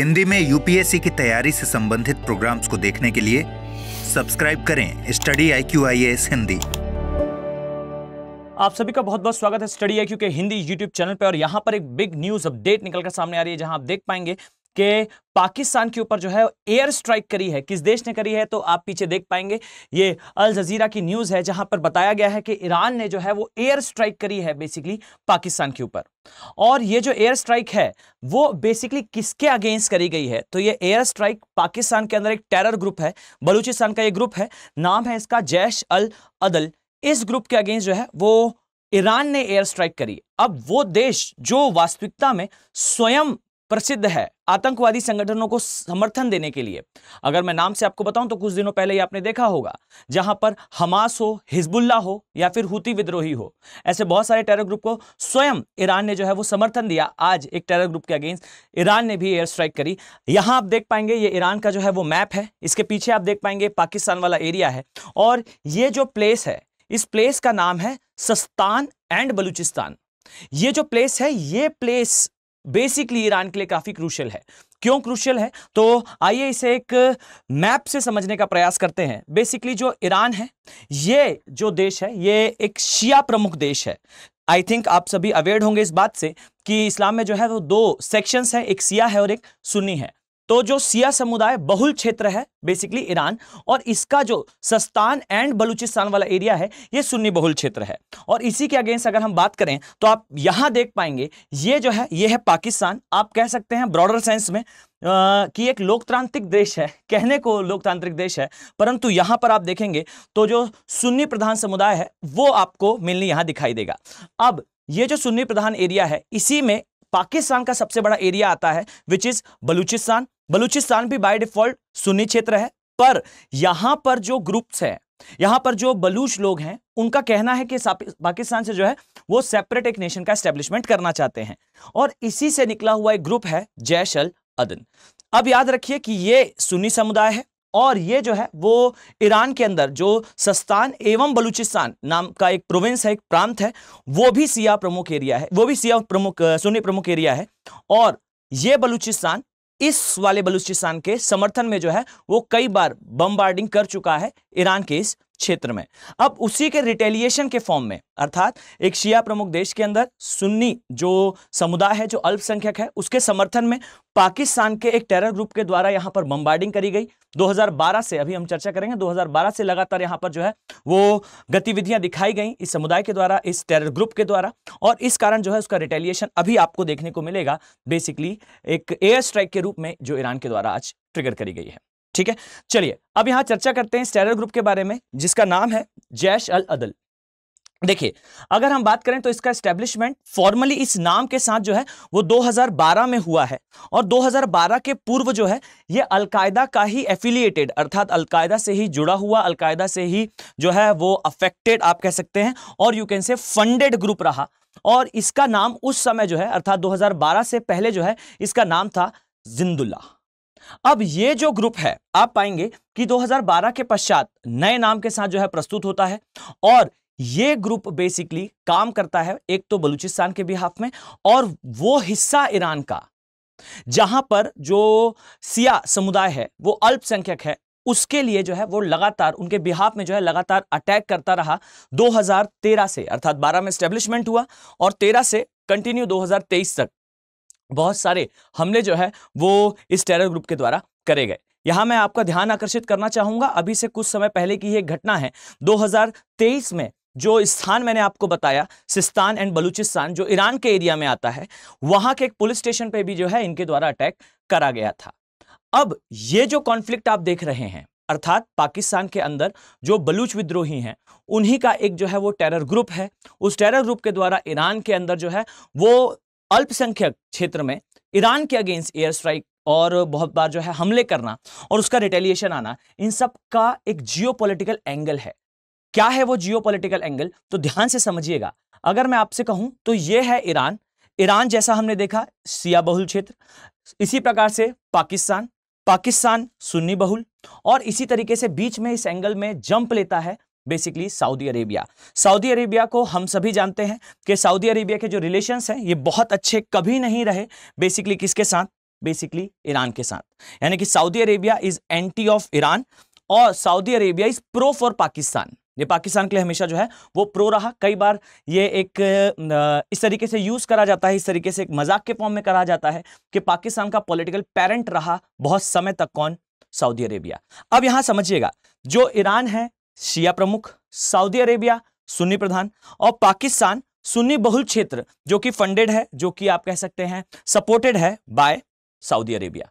हिंदी में यूपीएससी की तैयारी से संबंधित प्रोग्राम्स को देखने के लिए सब्सक्राइब करें study I Q I S Hindi आप सभी का बहुत बहुत स्वागत है स्टडी आई क्यू के हिंदी यूट्यूब चैनल पर और यहाँ पर एक बिग न्यूज अपडेट निकलकर सामने आ रही है जहां आप देख पाएंगे के पाकिस्तान के ऊपर जो है एयर स्ट्राइक करी है किस देश ने करी है तो आप पीछे देख पाएंगे ये अल जजीरा की न्यूज़ है जहां पर बताया गया है कि ईरान ने जो है वो एयर स्ट्राइक करी है बेसिकली पाकिस्तान के ऊपर और ये जो एयर स्ट्राइक है वो बेसिकली किसके अगेंस्ट करी गई है तो ये एयर स्ट्राइक पाकिस्तान के अंदर एक टेरर ग्रुप है बलूचिस्तान का यह ग्रुप है नाम है इसका जैश अल अदल इस ग्रुप के अगेंस्ट जो है वो ईरान ने एयर स्ट्राइक करी अब वो देश जो वास्तविकता में स्वयं प्रसिद्ध है आतंकवादी संगठनों को समर्थन देने के लिए अगर मैं नाम से आपको बताऊं तो कुछ दिनों पहले ही आपने देखा होगा जहां पर हमास हो हिजबुल्ला हो या फिर हूती विद्रोही हो ऐसे बहुत सारे टेरर ग्रुप को स्वयं ईरान ने जो है वो समर्थन दिया आज एक टेरर ग्रुप के अगेंस्ट ईरान ने भी एयर स्ट्राइक करी यहां आप देख पाएंगे ये ईरान का जो है वो मैप है इसके पीछे आप देख पाएंगे पाकिस्तान वाला एरिया है और ये जो प्लेस है इस प्लेस का नाम है सस्तान एंड बलूचिस्तान ये जो प्लेस है ये प्लेस बेसिकली ईरान के लिए काफ़ी क्रूशल है क्यों क्रूशल है तो आइए इसे एक मैप से समझने का प्रयास करते हैं बेसिकली जो ईरान है ये जो देश है ये एक शिया प्रमुख देश है आई थिंक आप सभी अवेयर होंगे इस बात से कि इस्लाम में जो है वो दो सेक्शंस हैं एक सिया है और एक सुन्नी है तो जो सिया समुदाय बहुल क्षेत्र है बेसिकली ईरान और इसका जो सस्तान एंड बलूचिस्तान वाला एरिया है ये सुन्नी बहुल क्षेत्र है और इसी के अगेंस्ट अगर हम बात करें तो आप यहां देख पाएंगे ये जो है ये है पाकिस्तान आप कह सकते हैं ब्रॉडर सेंस में आ, कि एक लोकतांत्रिक देश है कहने को लोकतांत्रिक देश है परंतु यहाँ पर आप देखेंगे तो जो सुन्नी प्रधान समुदाय है वो आपको मिलनी यहां दिखाई देगा अब ये जो सुन्नी प्रधान एरिया है इसी में पाकिस्तान का सबसे बड़ा एरिया आता है विच इज़ बलूचिस्तान बलूचिस्तान भी बाय डिफॉल्ट सुन्नी क्षेत्र है पर यहां पर जो ग्रुप्स है यहां पर जो बलूच लोग हैं उनका कहना है कि पाकिस्तान से जो है वो सेपरेट एक नेशन का एस्टेब्लिशमेंट करना चाहते हैं और इसी से निकला हुआ एक ग्रुप है जैश अल अदन अब याद रखिए कि ये सुन्नी समुदाय है और ये जो है वो ईरान के अंदर जो सस्तान एवं बलूचिस्तान नाम का एक प्रोविंस है एक प्रांत है वो भी सिया प्रमुख एरिया है वो भी सिया प्रमुख सुन्नी प्रमुख एरिया है और ये बलूचिस्तान इस वाले बलूचिस्तान के समर्थन में जो है वो कई बार बमबार्डिंग कर चुका है ईरान के इस क्षेत्र में अब उसी के रिटेलिएशन के फॉर्म में अर्थात एक शिया प्रमुख देश के अंदर सुन्नी जो समुदाय है जो अल्पसंख्यक है उसके समर्थन में पाकिस्तान के एक टेरर ग्रुप के द्वारा यहां पर बम्बार्डिंग करी गई 2012 से अभी हम चर्चा करेंगे 2012 से लगातार यहां पर जो है वो गतिविधियां दिखाई गई इस समुदाय के द्वारा इस टेरर ग्रुप के द्वारा और इस कारण जो है उसका रिटेलिएशन अभी आपको देखने को मिलेगा बेसिकली एक एयर स्ट्राइक के रूप में जो ईरान के द्वारा आज ट्रिगर करी गई है ठीक है चलिए अब यहां चर्चा करते हैं स्टेरर ग्रुप के बारे में जिसका नाम है जैश अल अदल देखिए अगर हम बात करें तो इसका एस्टेब्लिशमेंट फॉर्मली इस नाम के साथ जो है वो 2012 में हुआ है और 2012 के पूर्व जो है ये अलकायदा का ही एफिलिएटेड अर्थात अलकायदा से ही जुड़ा हुआ अलकायदा से ही जो है वो अफेक्टेड आप कह सकते हैं और यू कैन से फंडेड ग्रुप रहा और इसका नाम उस समय जो है अर्थात दो से पहले जो है इसका नाम था जिंदुल्ला अब ये जो ग्रुप है आप पाएंगे कि 2012 के पश्चात नए नाम के साथ जो है प्रस्तुत होता है और ये ग्रुप बेसिकली काम करता है एक तो बलूचिस्तान के बिहाफ में और वो हिस्सा ईरान का जहां पर जो सिया समुदाय है वो अल्पसंख्यक है उसके लिए जो है वो लगातार उनके बिहाफ में जो है लगातार अटैक करता रहा 2013 से अर्थात 12 में स्टेब्लिशमेंट हुआ और 13 से कंटिन्यू 2023 तक बहुत सारे हमले जो है वो इस टेरर ग्रुप के द्वारा करे गए यहां मैं आपका ध्यान आकर्षित करना चाहूंगा अभी से कुछ समय पहले की यह घटना है 2023 में जो स्थान मैंने आपको बताया सिस्तान एंड बलूचिस्तान जो ईरान के एरिया में आता है वहां के एक पुलिस स्टेशन पे भी जो है इनके द्वारा अटैक करा गया था अब ये जो कॉन्फ्लिक्ट आप देख रहे हैं अर्थात पाकिस्तान के अंदर जो बलूच विद्रोही हैं उन्हीं का एक जो है वो टेरर ग्रुप है उस टेरर ग्रुप के द्वारा ईरान के अंदर जो है वो अल्पसंख्यक क्षेत्र में ईरान के अगेंस्ट एयर स्ट्राइक और बहुत बार जो है हमले करना और उसका रिटेलिएशन आना इन सब का एक जियो एंगल है क्या है वो जियो एंगल तो ध्यान से समझिएगा अगर मैं आपसे कहूं तो ये है ईरान ईरान जैसा हमने देखा सिया बहुल क्षेत्र इसी प्रकार से पाकिस्तान पाकिस्तान सुन्नी बहुल और इसी तरीके से बीच में इस एंगल में जंप लेता है basically Saudi Arabia Saudi Arabia को हम सभी जानते हैं कि सऊदी अरेबिया के जो रिलेशंस हैं ये बहुत अच्छे कभी नहीं रहे बेसिकली किसके साथ बेसिकली ईरान के साथ यानी कि Saudi Arabia is anti of Iran और Saudi Arabia is pro for Pakistan ये पाकिस्तान के लिए हमेशा जो है वो प्रो रहा कई बार ये एक इस तरीके से यूज़ करा जाता है इस तरीके से एक मजाक के फॉर्म में करा जाता है कि पाकिस्तान का पॉलिटिकल पेरेंट रहा बहुत समय तक कौन सऊदी अरेबिया अब यहां समझिएगा जो ईरान है शिया प्रमुख सऊदी अरेबिया सुन्नी प्रधान और पाकिस्तान सुन्नी बहुल क्षेत्र जो कि फंडेड है जो कि आप कह सकते हैं सपोर्टेड है बाय सऊदी अरेबिया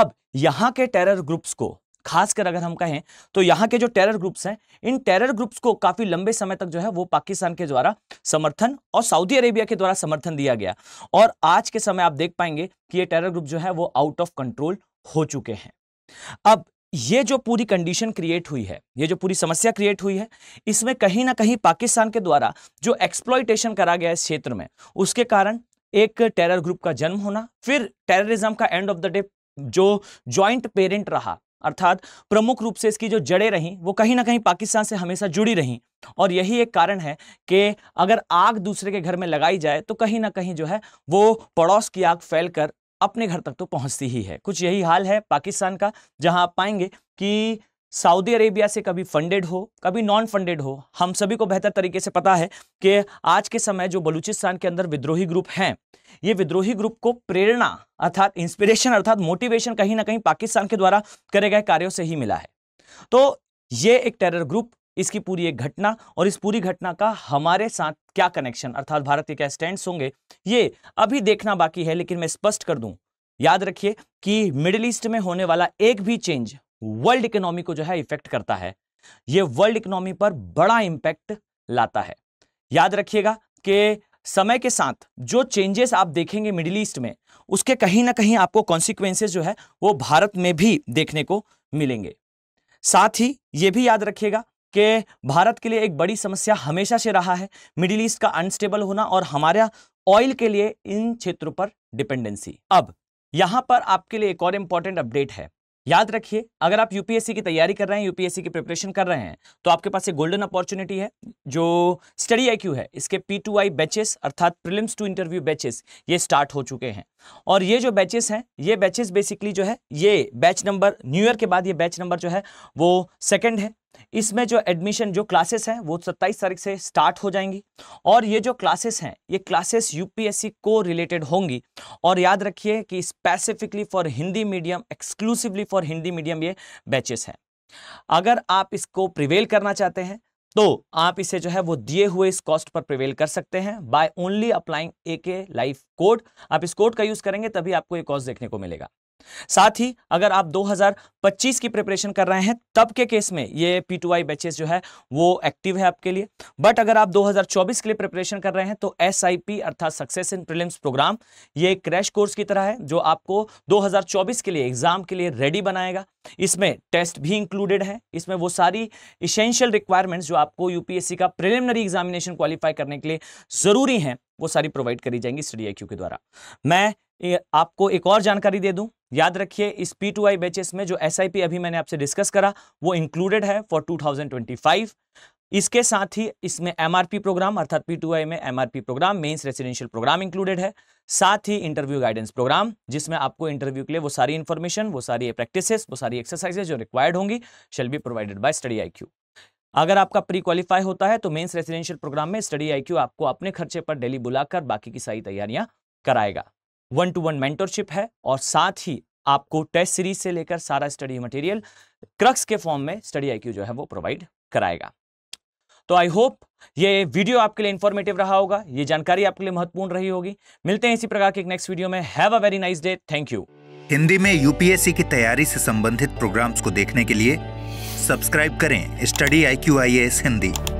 अब यहां के टेरर ग्रुप्स को खासकर अगर हम कहें तो यहां के जो टेरर ग्रुप्स हैं इन टेरर ग्रुप्स को काफी लंबे समय तक जो है वो पाकिस्तान के द्वारा समर्थन और सऊदी अरेबिया के द्वारा समर्थन दिया गया और आज के समय आप देख पाएंगे कि ये टेरर ग्रुप जो है वो आउट ऑफ कंट्रोल हो चुके हैं अब ये जो पूरी कंडीशन क्रिएट हुई है ये जो पूरी समस्या क्रिएट हुई है इसमें कहीं ना कहीं पाकिस्तान के द्वारा जो एक्सप्लॉयटेशन करा गया है इस क्षेत्र में उसके कारण एक टेरर ग्रुप का जन्म होना फिर टेररिज्म का एंड ऑफ द डे जो ज्वाइंट पेरेंट रहा अर्थात प्रमुख रूप से इसकी जो जड़ें रहीं वो कहीं ना कहीं पाकिस्तान से हमेशा जुड़ी रहीं और यही एक कारण है कि अगर आग दूसरे के घर में लगाई जाए तो कहीं ना कहीं जो है वो पड़ोस की आग फैलकर अपने घर तक तो पहुंचती ही है कुछ यही हाल है पाकिस्तान का जहां आप पाएंगे कि सऊदी अरेबिया से कभी फंडेड हो कभी नॉन फंडेड हो हम सभी को बेहतर तरीके से पता है कि आज के समय जो बलूचिस्तान के अंदर विद्रोही ग्रुप हैं ये विद्रोही ग्रुप को प्रेरणा अर्थात इंस्पिरेशन अर्थात मोटिवेशन कहीं ना कहीं पाकिस्तान के द्वारा करे गए कार्यों से ही मिला है तो ये एक टेरर ग्रुप इसकी पूरी एक घटना और इस पूरी घटना का हमारे साथ क्या कनेक्शन अर्थात भारत के क्या स्टैंड होंगे ये अभी देखना बाकी है लेकिन मैं स्पष्ट कर दूं याद रखिए कि मिडिल ईस्ट में होने वाला एक भी चेंज वर्ल्ड इकोनॉमी को जो है इफेक्ट करता है ये वर्ल्ड इकोनॉमी पर बड़ा इंपैक्ट लाता है याद रखिएगा कि समय के साथ जो चेंजेस आप देखेंगे मिडिल ईस्ट में उसके कहीं ना कहीं आपको कॉन्सिक्वेंसेज जो है वो भारत में भी देखने को मिलेंगे साथ ही ये भी याद रखिएगा कि भारत के लिए एक बड़ी समस्या हमेशा से रहा है मिडिल ईस्ट का अनस्टेबल होना और हमारा ऑयल के लिए इन क्षेत्रों पर डिपेंडेंसी अब यहां पर आपके लिए एक और इंपॉर्टेंट अपडेट है याद रखिए अगर आप यूपीएससी की तैयारी कर रहे हैं यूपीएससी की प्रिपरेशन कर रहे हैं तो आपके पास एक गोल्डन अपॉर्चुनिटी है जो स्टडी आईक्यू है इसके पी टू आई बैचेस अर्थात प्रिलिम्स टू इंटरव्यू बैचेस ये स्टार्ट हो चुके हैं और ये जो बैचेस हैं ये बैचेस बेसिकली जो है ये बैच नंबर न्यू ईयर के बाद ये बैच नंबर जो है वो सेकेंड है इसमें जो एडमिशन जो क्लासेस हैं वो 27 तारीख से स्टार्ट हो जाएंगी और ये जो क्लासेस हैं ये क्लासेस यूपीएससी को रिलेटेड होंगी और याद रखिए कि specifically for Hindi medium exclusively for Hindi medium ये बैचेस हैं अगर आप इसको प्रिवेल करना चाहते हैं तो आप इसे जो है वो दिए हुए इस कॉस्ट पर प्रिवेल कर सकते हैं बाय ओनली अप्लाइंग ए के लाइफ कोड आप इस कोड का यूज करेंगे तभी आपको ये कॉस्ट देखने को मिलेगा साथ ही अगर आप 2025 की प्रिपरेशन कर रहे हैं तब के केस में ये पी टू आई बैचेस जो है वो एक्टिव है आपके लिए बट अगर आप 2024 के लिए प्रिपरेशन कर रहे हैं तो एस आई पी अर्थात सक्सेस इन प्रिलिम्स प्रोग्राम ये क्रैश कोर्स की तरह है जो आपको 2024 के लिए एग्जाम के लिए रेडी बनाएगा इसमें टेस्ट भी इंक्लूडेड है इसमें वो सारी इसेंशियल रिक्वायरमेंट्स जो आपको यूपीएससी का प्रिलिमिनरी एग्जामिनेशन क्वालिफाई करने के लिए ज़रूरी हैं वो सारी प्रोवाइड करी जाएंगी स्टडी आई के द्वारा मैं आपको एक और जानकारी दे दूं याद रखिए इस पी टू आई बैचेस में जो एस आई पी अभी मैंने आपसे डिस्कस करा वो इंक्लूडेड है फॉर 2025 इसके साथ ही इसमें पी प्रोग्राम अर्थात पी टू आई में M program mains residential program included है साथ ही इंटरव्यू गाइडेंस प्रोग्राम जिसमें आपको इंटरव्यू के लिए वो सारी इन्फॉर्मेशन वो सारी प्रैक्टिसेस वो सारी एक्सरसाइजेज जो रिक्वायर्ड होंगी shall be provided by study I Q अगर आपका प्री क्वालिफाई होता है तो मेन्स रेसिडेंशियल प्रोग्राम में स्टडी आई क्यू आपको अपने खर्चे पर डेली बुलाकर बाकी की सारी तैयारियां कराएगा वन टू वन मेंटरशिप है और साथ ही आपको टेस्ट सीरीज से लेकर सारा स्टडी मटेरियल क्रक्स के फॉर्म में स्टडी आईक्यू जो है वो प्रोवाइड कराएगा तो आई होप ये वीडियो आपके लिए इंफॉर्मेटिव रहा होगा ये जानकारी आपके लिए महत्वपूर्ण रही होगी मिलते हैं इसी प्रकार के नेक्स्ट वीडियो में have a very nice day thank you Hindi में यूपीएससी की तैयारी से संबंधित प्रोग्राम्स को देखने के लिए सब्सक्राइब करें study I Q I S Hindi